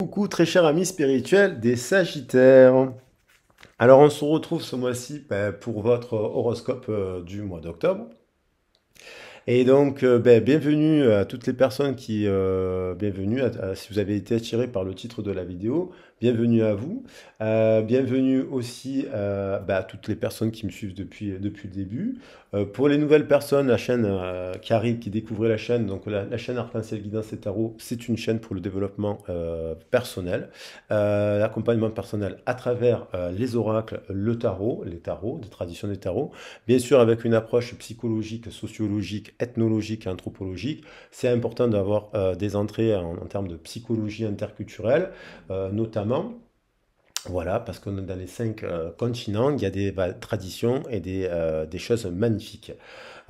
Coucou très chers amis spirituels des Sagittaires. Alors on se retrouve ce mois-ci ben, pour votre horoscope euh, du mois d'octobre. Et donc euh, ben, bienvenue à toutes les personnes qui... Euh, bienvenue si vous avez été attiré par le titre de la vidéo. Bienvenue à vous. Euh, bienvenue aussi euh, bah, à toutes les personnes qui me suivent depuis, euh, depuis le début. pour les nouvelles personnes, la chaîne qui arrive, qui découvrait la chaîne, donc la, chaîne Arc-en-Ciel Guidance et Tarot, c'est une chaîne pour le développement personnel, l'accompagnement personnel à travers les oracles, le tarot, les tarots, des traditions des tarots, bien sûr avec une approche psychologique, sociologique, ethnologique et anthropologique. C'est important d'avoir des entrées en, termes de psychologie interculturelle, notamment voilà, parce que dans les cinq euh, continents, il y a des bah, traditions et des, euh, des choses magnifiques.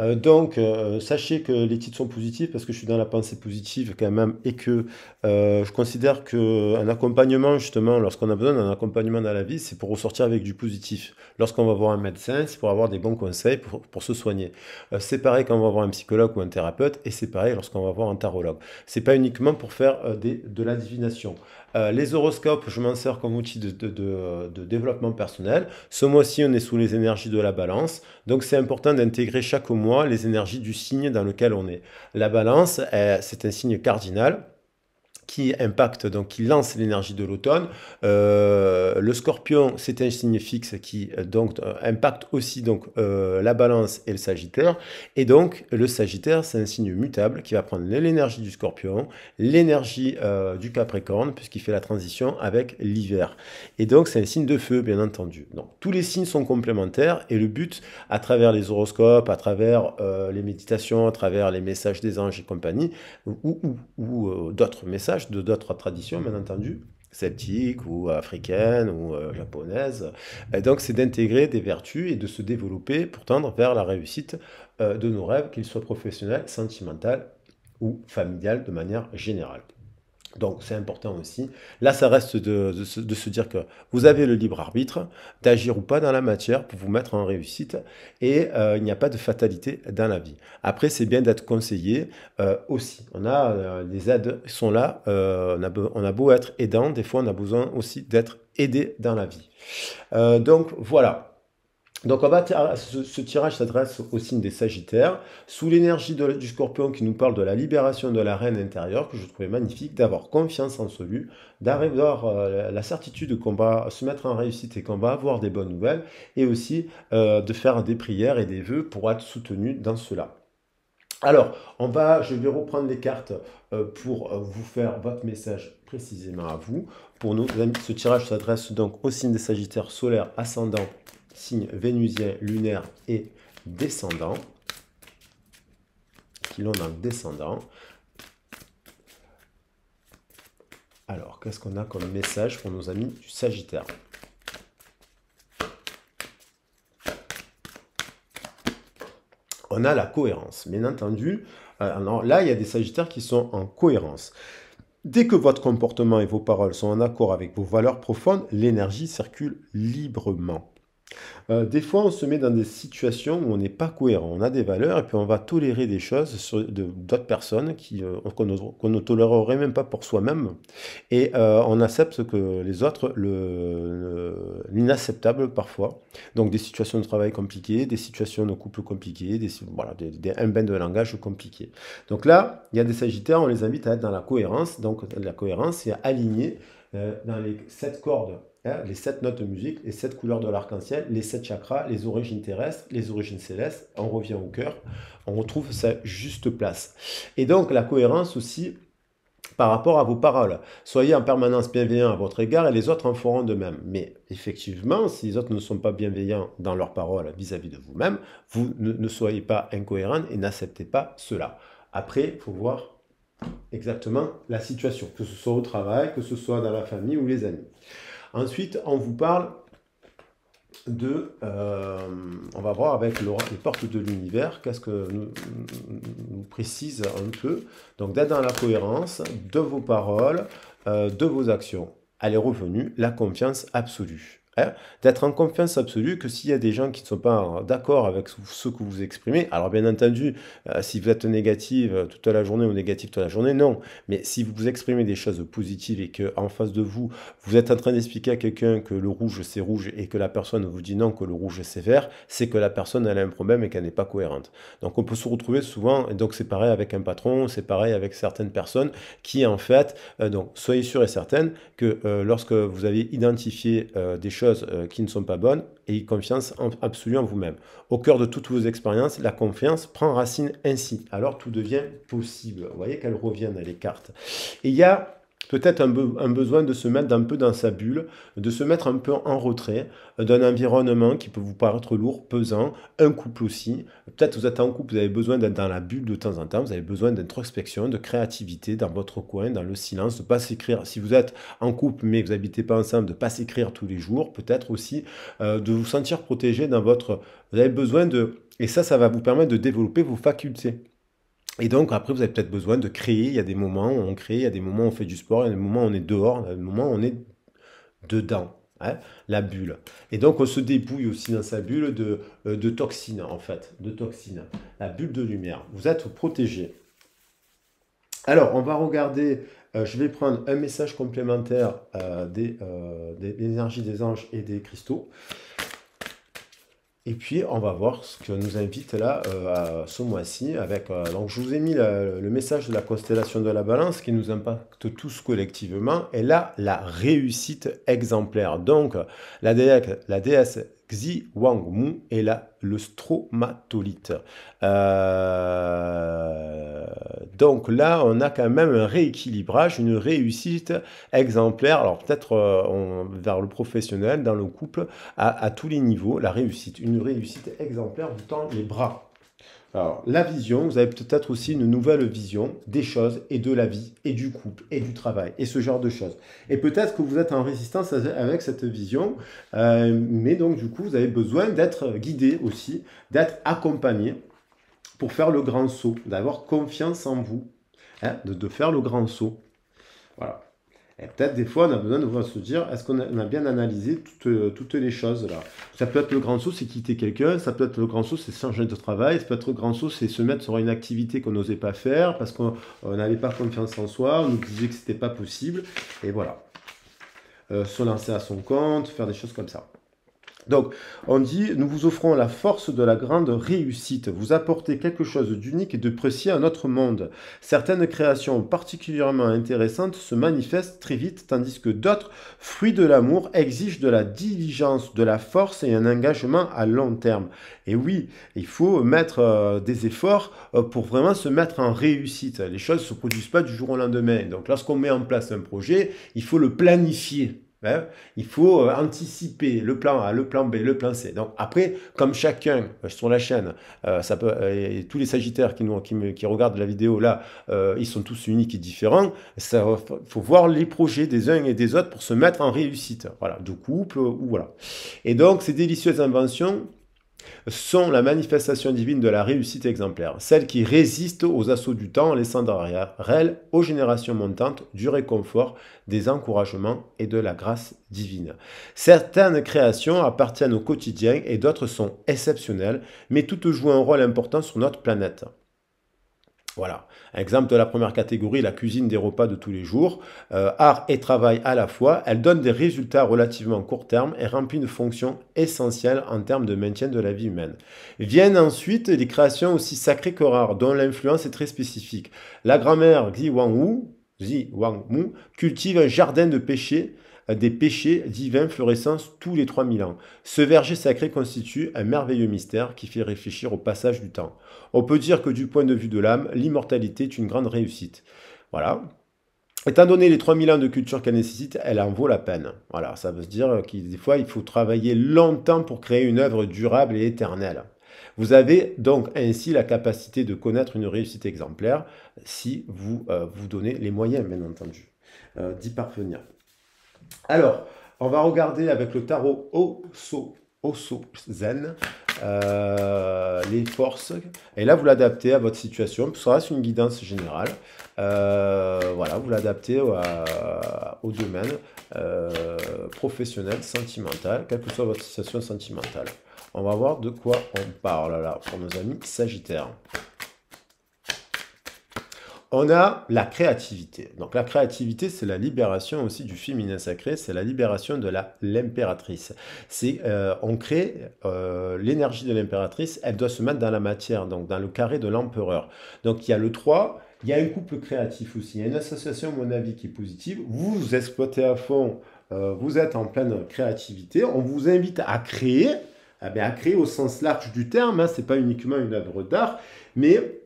Euh, donc, euh, sachez que les titres sont positifs parce que je suis dans la pensée positive quand même et que euh, je considère qu'un accompagnement, justement, lorsqu'on a besoin d'un accompagnement dans la vie, c'est pour ressortir avec du positif. Lorsqu'on va voir un médecin, c'est pour avoir des bons conseils pour, se soigner. c'est pareil quand on va voir un psychologue ou un thérapeute et c'est pareil lorsqu'on va voir un tarologue. C'est pas uniquement pour faire des, de la divination. les horoscopes, je m'en sers comme outil de, de développement personnel. Ce mois-ci, on est sous les énergies de la balance. Donc, c'est important d'intégrer chaque mois les énergies du signe dans lequel on est. La balance, euh, c'est un signe cardinal qui impacte, donc qui lance l'énergie de l'automne. Euh, le scorpion, c'est un signe fixe qui euh, donc euh, impacte aussi donc, la balance et le sagittaire. Et donc, le sagittaire, c'est un signe mutable qui va prendre l'énergie du scorpion, l'énergie du capricorne, puisqu'il fait la transition avec l'hiver. Et donc, c'est un signe de feu, bien entendu. Donc, tous les signes sont complémentaires et le but, à travers les horoscopes, à travers les méditations, à travers les messages des anges et compagnie, ou d'autres messages, de d'autres traditions, bien entendu, sceptiques ou africaines ou euh, japonaises. donc c'est d'intégrer des vertus et de se développer pour tendre vers la réussite euh, de nos rêves, qu'ils soient professionnels, sentimentaux ou familiales de manière générale. Donc c'est important aussi. Là, ça reste de, se, dire que vous avez le libre arbitre d'agir ou pas dans la matière pour vous mettre en réussite et euh, il n'y a pas de fatalité dans la vie. Après, c'est bien d'être conseillé euh, aussi. On a euh, les aides sont là. on, a beau, être aidant, des fois on a besoin aussi d'être aidé dans la vie. donc voilà. Donc ce, tirage s'adresse au signe des Sagittaires, sous l'énergie du scorpion qui nous parle de la libération de la reine intérieure, que je trouvais magnifique, d'avoir confiance en celui, d'avoir euh, la certitude qu'on va se mettre en réussite et qu'on va avoir des bonnes nouvelles, et aussi euh, de faire des prières et des vœux pour être soutenu dans cela. Alors, on va, je vais reprendre les cartes euh, pour vous faire votre message précisément à vous. Pour nous, ce tirage s'adresse donc au signe des Sagittaires solaires ascendant Signe vénusien, lunaire et descendant. qui en a un descendant. Alors, qu'est-ce qu'on a comme message pour nos amis du Sagittaire On a la cohérence, bien entendu. Euh, là, il y a des Sagittaires qui sont en cohérence. Dès que votre comportement et vos paroles sont en accord avec vos valeurs profondes, l'énergie circule librement. Euh, des fois, on se met dans des situations où on n'est pas cohérent. On a des valeurs et puis on va tolérer des choses sur d'autres personnes euh, qu'on ne tolérerait même pas pour soi-même. Et euh, on accepte que les autres, l'inacceptable le, l'inacceptable parfois. Donc des situations de travail compliquées, des situations de couple compliquées, des, voilà, des, de langage compliqués Donc là, il y a des sagittaires, on les invite à être dans la cohérence. Donc la cohérence, c'est aligner dans les sept cordes Hein, les sept notes de musique, les sept couleurs de l'arc-en-ciel, les sept chakras, les origines terrestres, les origines célestes, on revient au cœur, on retrouve sa juste place. Et donc la cohérence aussi par rapport à vos paroles. Soyez en permanence bienveillant à votre égard et les autres en feront de même. Mais effectivement, si les autres ne sont pas bienveillants dans leurs paroles vis-à-vis de vous-même, vous ne, soyez pas incohérent et n'acceptez pas cela. Après, il faut voir exactement la situation, que ce soit au travail, que ce soit dans la famille ou les amis. Ensuite, on vous parle de, euh, on va voir avec les portes de l'univers, qu'est-ce que nous, précise un peu. Donc d'être dans la cohérence de vos paroles, euh, de vos actions. Elle est revenue, la confiance absolue. Hein, d'être en confiance absolue que s'il y a des gens qui ne sont pas euh, d'accord avec ce que vous exprimez, alors bien entendu, euh, si vous êtes négative euh, toute la journée ou négative toute la journée, non. Mais si vous exprimez des choses positives et que face de vous, vous êtes en train d'expliquer à quelqu'un que le rouge c'est rouge et que la personne vous dit non que le rouge c'est vert, c'est que la personne elle a un problème et qu'elle n'est pas cohérente. Donc on peut se retrouver souvent, donc c'est pareil avec un patron, c'est pareil avec certaines personnes qui en fait, donc soyez sûr et certaine que lorsque vous avez identifié des choses euh, qui ne sont pas bonnes, et confiance absolue en vous-même. Au cœur de toutes vos expériences, la confiance prend racine ainsi. Alors tout devient possible. Vous voyez qu'elle revient à les cartes. Et il y a peut-être un, besoin de se mettre un peu dans sa bulle, de se mettre un peu en retrait euh, d'un environnement qui peut vous paraître lourd, pesant, un couple aussi. Peut-être vous êtes en couple, vous avez besoin d'être dans la bulle de temps en temps, vous avez besoin d'introspection, de créativité dans votre coin, dans le silence, de ne pas s'écrire. Si vous êtes en couple mais vous n'habitez pas ensemble, de ne pas s'écrire tous les jours, peut-être aussi euh, de vous sentir protégé dans votre... Vous avez besoin de... Et ça, ça va vous permettre de développer vos facultés. Et donc, après, vous avez peut-être besoin de créer. Il y a des moments où on crée, il y a des moments où on fait du sport, il y a des moments où on est dehors, il y a des moments où on est dedans. Hein, la bulle. Et donc on se dépouille aussi dans sa bulle euh, de, toxines, en fait, de toxines. La bulle de lumière. Vous êtes protégé. Alors, on va regarder, euh, je vais prendre un message complémentaire euh, des énergies des anges et des cristaux. Et puis, on va voir ce que nous invite là euh, ce mois-ci. Avec, euh, donc, je vous ai mis le message de la constellation de la balance qui nous impacte tous collectivement. Et là, la réussite exemplaire. Donc, la, la déesse Xi Wangmu est là, le stromatolite. Euh, donc là, on a quand même un rééquilibrage, une réussite exemplaire. Alors peut-être euh, vers le professionnel, dans le couple, à, tous les niveaux, la réussite. Une réussite exemplaire vous les bras. Alors, la vision, vous avez peut-être aussi une nouvelle vision des choses et de la vie et du couple et du travail et ce genre de choses. Et peut-être que vous êtes en résistance avec cette vision, euh, mais donc du coup, vous avez besoin d'être guidé aussi, d'être accompagné pour faire le grand saut, d'avoir confiance en vous, hein, de, faire le grand saut. Voilà. Et peut-être des fois, on a besoin de se dire, est-ce qu'on a, bien analysé euh, toutes, les choses là Ça peut être le grand saut, c'est quitter quelqu'un, ça peut être le grand saut, c'est changer de travail, ça peut être le grand saut, c'est se mettre sur une activité qu'on n'osait pas faire parce qu'on n'avait pas confiance en soi, on nous disait que c'était pas possible, et voilà. Euh, se lancer à son compte, faire des choses comme ça. Donc, on dit, nous vous offrons la force de la grande réussite. Vous apportez quelque chose d'unique et de précis à notre monde. Certaines créations particulièrement intéressantes se manifestent très vite, tandis que d'autres, fruits de l'amour, exigent de la diligence, de la force et un engagement à long terme. Et oui, il faut mettre euh, des efforts euh, pour vraiment se mettre en réussite. Les choses ne se produisent pas du jour au lendemain. Donc, lorsqu'on met en place un projet, il faut le planifier. Hein, il faut euh, anticiper le plan A, le plan B, le plan C. Donc après, comme chacun euh, sur la chaîne, euh, ça peut, tous les sagittaires qui, nous, qui, regardent la vidéo là, ils sont tous uniques et différents. Ça, faut voir les projets des uns et des autres pour se mettre en réussite. Voilà, de couple ou voilà. Et donc ces délicieuses inventions sont la manifestation divine de la réussite exemplaire, celle qui résiste aux assauts du temps en laissant derrière elle aux générations montantes du réconfort, des encouragements et de la grâce divine. Certaines créations appartiennent au quotidien et d'autres sont exceptionnelles, mais toutes jouent un rôle important sur notre planète. Voilà. Exemple de la première catégorie, la cuisine des repas de tous les jours. Euh, art et travail à la fois, elle donne des résultats relativement court terme et remplit une fonction essentielle en termes de maintien de la vie humaine. Viennent ensuite des créations aussi sacrées que rares, dont l'influence est très spécifique. La grand-mère Xi Wang Wu, cultive un jardin de péché des péchés divins florissant tous les 3000 ans. Ce verger sacré constitue un merveilleux mystère qui fait réfléchir au passage du temps. On peut dire que du point de vue de l'âme, l'immortalité est une grande réussite. Voilà, Étant donné les 3000 ans de culture qu'elle nécessite, elle en vaut la peine. Voilà, ça veut dire qu'il des fois, il faut travailler longtemps pour créer une œuvre durable et éternelle. Vous avez donc ainsi la capacité de connaître une réussite exemplaire si vous euh, vous donnez les moyens, bien entendu, euh, d'y parvenir. Alors, on va regarder avec le tarot Oso, Oso Zen euh, les forces. Et là, vous l'adaptez à votre situation. Ça reste une guidance générale. Euh, voilà, vous l'adaptez au, domaine euh, professionnel, sentimental, quelle que soit votre situation sentimentale. On va voir de quoi on parle là pour nos amis Sagittaires. On a la créativité. Donc la créativité, c'est la libération aussi du féminin sacré, c'est la libération de l'impératrice. C'est euh, on crée euh, l'énergie de l'impératrice, elle doit se mettre dans la matière, donc dans le carré de l'empereur. Donc il y a le 3, il y a un couple créatif aussi, il y a une association, à mon avis, qui est positive. Vous, exploitez à fond, euh, vous êtes en pleine créativité, on vous invite à créer, eh bien, à créer au sens large du terme, hein, ce n'est pas uniquement une œuvre d'art, mais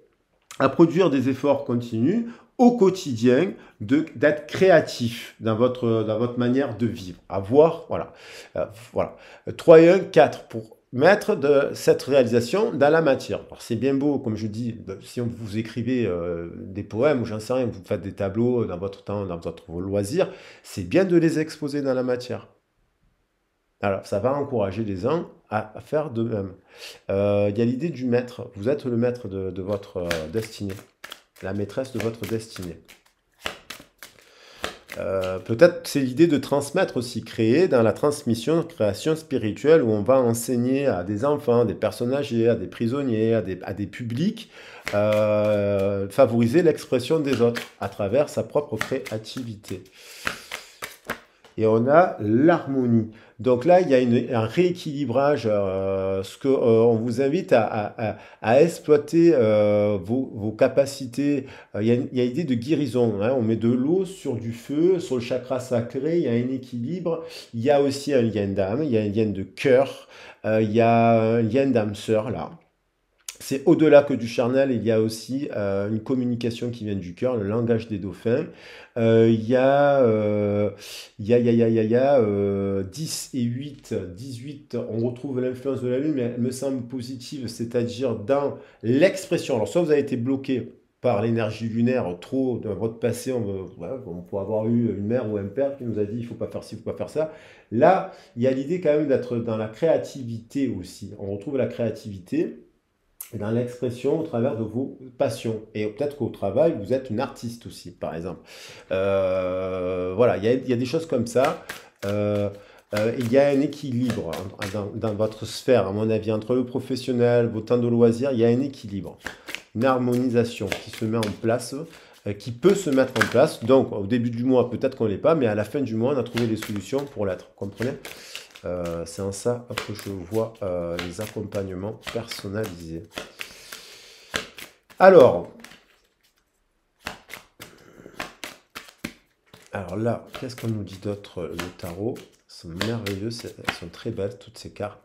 à produire des efforts continus au quotidien d'être créatif dans votre, dans votre manière de vivre, Avoir, voilà. Euh, voilà. 3 et 1, 4 pour mettre de cette réalisation dans la matière. Alors c'est bien beau, comme je dis, si on vous écrivez euh, des poèmes ou j'en sais rien, vous faites des tableaux dans votre temps, dans votre loisir, c'est bien de les exposer dans la matière. Alors ça va encourager les uns à faire de même. Euh, il y a l'idée du maître. Vous êtes le maître de, votre euh, destinée, la maîtresse de votre destinée. Euh, peut-être c'est l'idée de transmettre aussi, créer dans la transmission, de création spirituelle, où on va enseigner à des enfants, des personnes âgées, à des prisonniers, à des, publics, favoriser l'expression des autres à travers sa propre créativité et on a l'harmonie. Donc là, il y a un rééquilibrage. Euh, ce que euh, on vous invite à, exploiter euh, vos, capacités. Il y a, l'idée de guérison. Hein. On met de l'eau sur du feu, sur le chakra sacré. Il y a un équilibre. Il y a aussi un lien d'âme. Il y a un lien de cœur. il y a un lien d'âme sœur là c'est au-delà que du charnel, il y a aussi euh, une communication qui vient du cœur, le langage des dauphins. Euh, il y a, euh, a, 10 et 8, 18, on retrouve l'influence de la lune, mais elle me semble positive, c'est-à-dire dans l'expression. Alors soit vous avez été bloqué par l'énergie lunaire trop dans votre passé, on, pourrait on peut avoir eu une mère ou un père qui nous a dit il faut pas faire ci, il faut pas faire ça. Là, il y a l'idée quand même d'être dans la créativité aussi. On retrouve la créativité dans eh l'expression au travers de vos passions. Et peut-être qu'au travail, vous êtes une artiste aussi, par exemple. Euh, voilà, il y, a, des choses comme ça. Euh, euh, il y a un équilibre hein, dans, votre sphère, à mon avis, entre le professionnel, vos temps de loisirs, il y a un équilibre, une harmonisation qui se met en place, qui peut se mettre en place. Donc, au début du mois, peut-être qu'on ne l'est pas, mais à la fin du mois, on a trouvé des solutions pour l'être. Vous comprenez euh, c'est en ça que je vois euh, les accompagnements personnalisés. Alors, alors là, qu'est-ce qu'on nous dit d'autre le tarot sont merveilleux, elles sont très belles toutes ces cartes.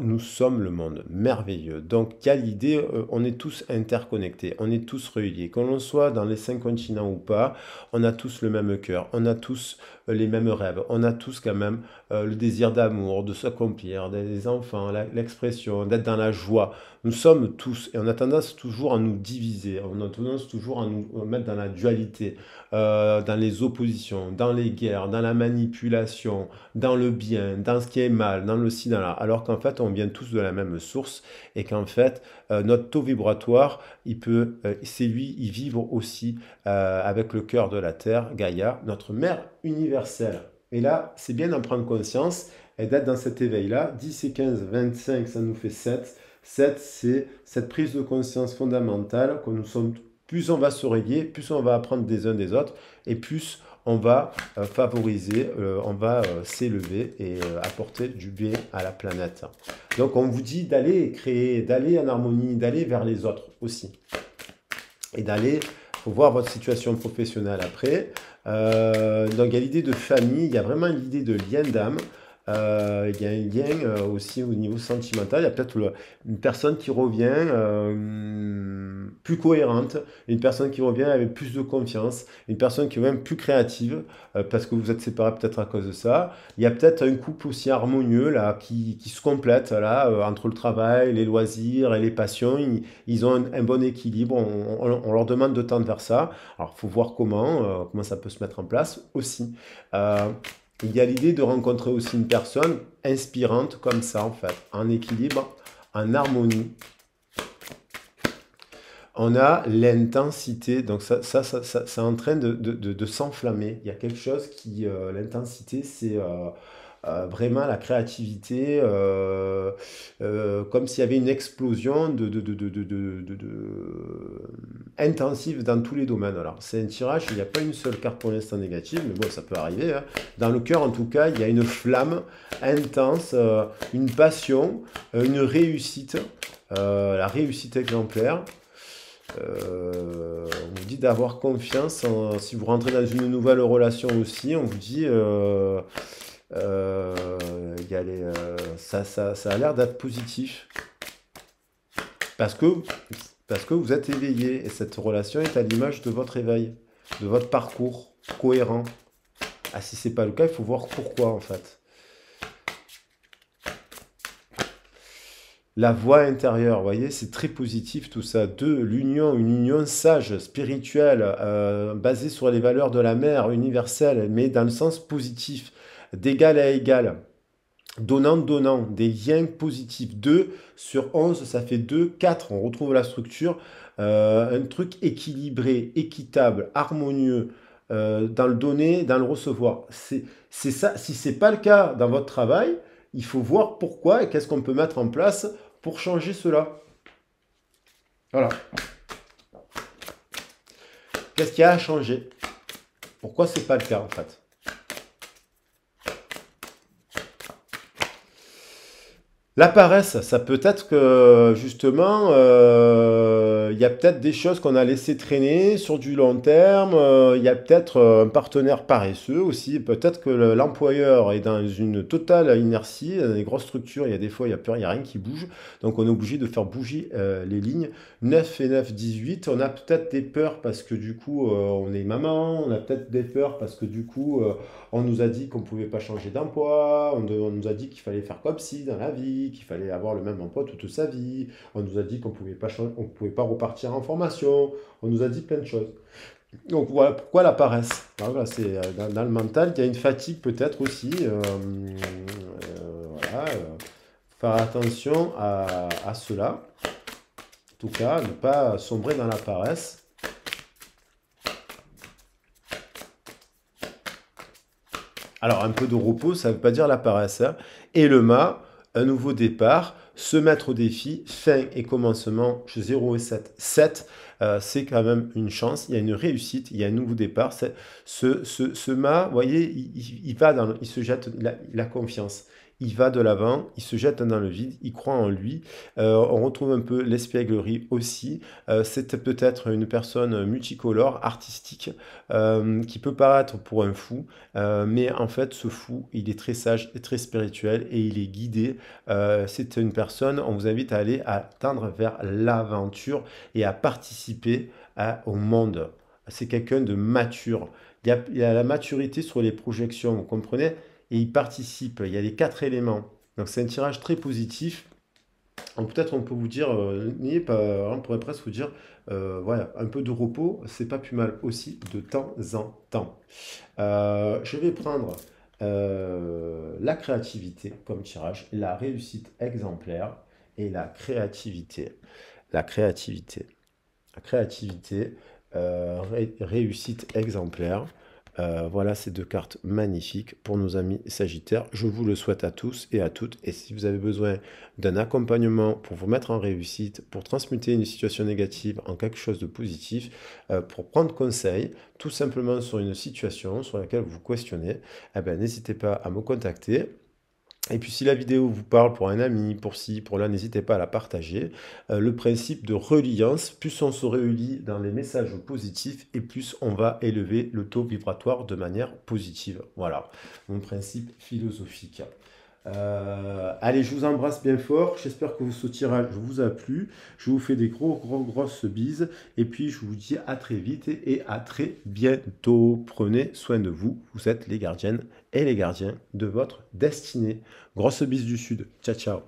Nous sommes le monde, merveilleux. Donc, quelle idée, euh, on est tous interconnectés, on est tous reliés. Qu'on l'on soit dans les cinq continents ou pas, on a tous le même cœur, on a tous euh, les mêmes rêves, on a tous quand même euh, le désir d'amour, de s'accomplir, des enfants, l'expression, d'être dans la joie. Nous sommes tous, et on a tendance toujours à nous diviser, on a tendance toujours à nous mettre dans la dualité, dans les oppositions, dans les guerres, dans la manipulation, dans le bien, dans ce qui est mal, dans le ci, dans là, alors qu'en fait, on vient tous de la même source et qu'en fait, euh, notre taux vibratoire, il peut, euh, c'est lui, y vivre aussi euh, avec le cœur de la Terre, Gaïa, notre mère universelle. Et là, c'est bien d'en prendre conscience et d'être dans cet éveil-là. 10 et 15, 25, ça nous fait 7. 7, c'est cette prise de conscience fondamentale que nous sommes, plus on va se plus on va apprendre des uns des autres et plus on va euh, favoriser, euh, on va euh, s'élever et apporter du bien à la planète. Donc on vous dit d'aller créer, d'aller en harmonie, d'aller vers les autres aussi. Et d'aller, voir votre situation professionnelle après. donc il y a l'idée de famille, il y a vraiment l'idée de lien d'âme. Euh, il y a un lien euh, aussi au niveau sentimental. Il y a peut-être une personne qui revient euh, plus cohérente, une personne qui revient avec plus de confiance, une personne qui est même plus créative parce que vous êtes séparés peut-être à cause de ça. Il y a peut-être un couple aussi harmonieux là qui, se complète là entre le travail, les loisirs et les passions. Ils, ont un, bon équilibre. On, leur demande de tendre vers ça. Alors faut voir comment comment ça peut se mettre en place aussi il y a l'idée de rencontrer aussi une personne inspirante comme ça, en fait, en équilibre, en harmonie. On a l'intensité, donc ça, ça, ça, ça, entraîne de, de, s'enflammer. Il y a quelque chose qui, euh, l'intensité, c'est euh, euh, vraiment la créativité, euh, euh, comme s'il y avait une explosion de, de, de, de, intensive dans tous les domaines. Alors, c'est un tirage, il n'y a pas une seule carte pour l'instant négative, mais bon, ça peut arriver. Hein. Dans le cœur, en tout cas, il y a une flamme intense, une passion, une réussite, la réussite exemplaire. on vous dit d'avoir confiance. si vous rentrez dans une nouvelle relation aussi, on vous dit euh, y a les, euh, ça, ça, ça, a l'air d'être positif. Parce que, parce que vous êtes éveillé et cette relation est à l'image de votre éveil, de votre parcours cohérent. Ah, si c'est pas le cas, il faut voir pourquoi en fait. La voie intérieure, vous voyez, c'est très positif tout ça. de l'union, une union sage, spirituelle, euh, basée sur les valeurs de la mère universelle, mais dans le sens positif d'égal à égal, donnant-donnant, des liens positifs. 2 sur 11, ça fait 2, 4, on retrouve la structure. Euh, un truc équilibré, équitable, harmonieux, euh, dans le donner, dans le recevoir. C'est ça. Si c'est pas le cas dans votre travail, il faut voir pourquoi et qu'est-ce qu'on peut mettre en place pour changer cela. Voilà. Qu'est-ce qu'il y a à changer Pourquoi c'est pas le cas en fait La paresse, ça peut être que justement, euh, il y a peut-être des choses qu'on a laissées traîner sur du long terme, euh, il y a peut-être euh, un partenaire paresseux aussi, peut-être que l'employeur est dans une totale inertie, dans des grosses structures, il y a des fois, il n'y a plus, rien qui bouge, donc on est obligé de faire bouger les lignes 9 et 9, 18. On a peut-être des peurs parce que du coup, on est maman, on a peut-être des peurs parce que du coup, on nous a dit qu'on ne pouvait pas changer d'emploi, on, nous a dit qu'il fallait faire comme si dans la vie qu'il fallait avoir le même emploi toute sa vie, on nous a dit qu'on ne pouvait pas repartir en formation, on nous a dit plein de choses. Donc voilà pourquoi la paresse. Ah, c'est euh, dans, le mental, qu'il y a une fatigue peut-être aussi. Euh, euh, voilà, faire attention à, cela. En tout cas, ne pas sombrer dans la paresse. Alors un peu de repos, ça ne veut pas dire la paresse. Hein. Et le mât, un nouveau départ, se mettre au défi, fin et commencement, je 0 et 7. 7, euh, c'est quand même une chance, il y a une réussite, il y a un nouveau départ. Ce, ce, ce, mât, vous voyez, il, va dans, il se jette la, confiance il va de l'avant, il se jette dans le vide, il croit en lui. Euh, on retrouve un peu l'espièglerie aussi. Euh, c'est peut-être une personne multicolore, artistique, euh, qui peut paraître pour un fou, mais en fait, ce fou, il est très sage, et très spirituel et il est guidé. c'est une personne, on vous invite à aller à tendre vers l'aventure et à participer au monde. C'est quelqu'un de mature. Il y, a, la maturité sur les projections, vous comprenez Et il participe. Il y a les quatre éléments. Donc c'est un tirage très positif. Peut-être on peut vous dire, euh, pas, euh, on pourrait presque vous dire, euh, voilà, un peu de repos, c'est pas plus mal aussi de temps en temps. je vais prendre la créativité comme tirage, la réussite exemplaire et la créativité. La créativité créativité, euh, réussite exemplaire. Euh, voilà ces deux cartes magnifiques pour nos amis Sagittaires. Je vous le souhaite à tous et à toutes. Et si vous avez besoin d'un accompagnement pour vous mettre en réussite, pour transmuter une situation négative en quelque chose de positif, euh, pour prendre conseil tout simplement sur une situation sur laquelle vous vous questionnez, eh ben, n'hésitez pas à me contacter. Et puis si la vidéo vous parle pour un ami, pour ci, pour là, n'hésitez pas à la partager. Euh, le principe de reliance, plus on se réunit dans les messages positifs et plus on va élever le taux vibratoire de manière positive. Voilà, mon principe philosophique. Euh, allez, je vous embrasse bien fort. J'espère que ce tirage vous a plu. Je vous fais des gros, gros, grosses bises. Et puis, je vous dis à très vite et à très bientôt. Prenez soin de vous. Vous êtes les gardiennes et les gardiens de votre destinée. grosse bise du Sud. Ciao, ciao.